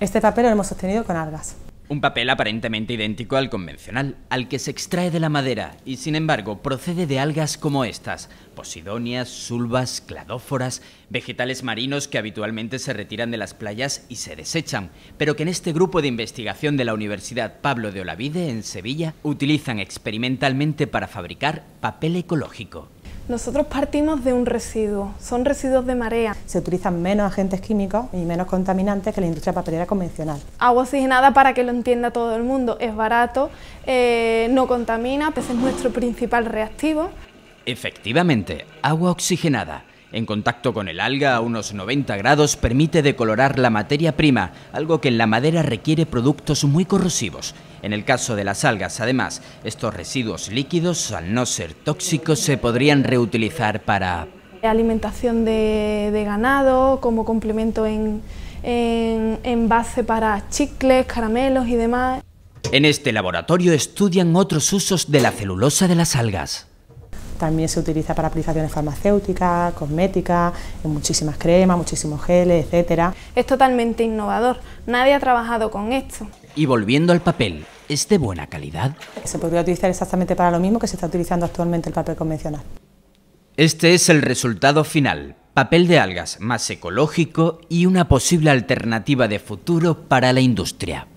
Este papel lo hemos obtenido con algas. Un papel aparentemente idéntico al convencional, al que se extrae de la madera y sin embargo procede de algas como estas, posidonias, sulvas, cladóforas, vegetales marinos que habitualmente se retiran de las playas y se desechan, pero que en este grupo de investigación de la Universidad Pablo de Olavide en Sevilla utilizan experimentalmente para fabricar papel ecológico. Nosotros partimos de un residuo, son residuos de marea. Se utilizan menos agentes químicos y menos contaminantes que la industria papelera convencional. Agua oxigenada, para que lo entienda todo el mundo, es barato, eh, no contamina, pues es nuestro principal reactivo. Efectivamente, agua oxigenada en contacto con el alga a unos 90 grados permite decolorar la materia prima, algo que en la madera requiere productos muy corrosivos. En el caso de las algas, además, estos residuos líquidos, al no ser tóxicos, se podrían reutilizar para... Alimentación de, ganado, como complemento en, en envase para chicles, caramelos y demás. En este laboratorio estudian otros usos de la celulosa de las algas también se utiliza para aplicaciones farmacéuticas, cosméticas, en muchísimas cremas, muchísimos geles, etcétera. Es totalmente innovador, nadie ha trabajado con esto. Y volviendo al papel, ¿es de buena calidad? Se podría utilizar exactamente para lo mismo que se está utilizando actualmente el papel convencional. Este es el resultado final, papel de algas más ecológico y una posible alternativa de futuro para la industria.